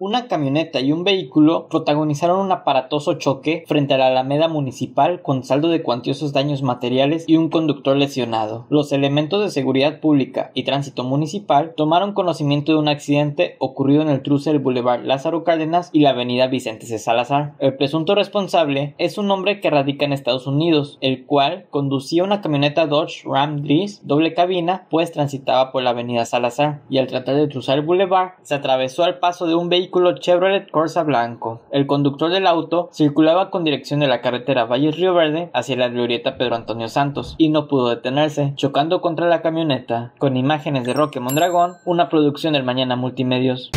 Una camioneta y un vehículo protagonizaron un aparatoso choque frente a la Alameda Municipal con saldo de cuantiosos daños materiales y un conductor lesionado. Los elementos de seguridad pública y tránsito municipal tomaron conocimiento de un accidente ocurrido en el cruce del Boulevard Lázaro Cárdenas y la Avenida Vicente de Salazar. El presunto responsable es un hombre que radica en Estados Unidos, el cual conducía una camioneta Dodge Ram Dries doble cabina pues transitaba por la Avenida Salazar y al tratar de cruzar el Boulevard se atravesó al paso de un vehículo Chevrolet Corsa blanco. El conductor del auto circulaba con dirección de la carretera Valles Río Verde hacia la glorieta Pedro Antonio Santos y no pudo detenerse, chocando contra la camioneta. Con imágenes de Roque Mondragón, una producción del Mañana Multimedios.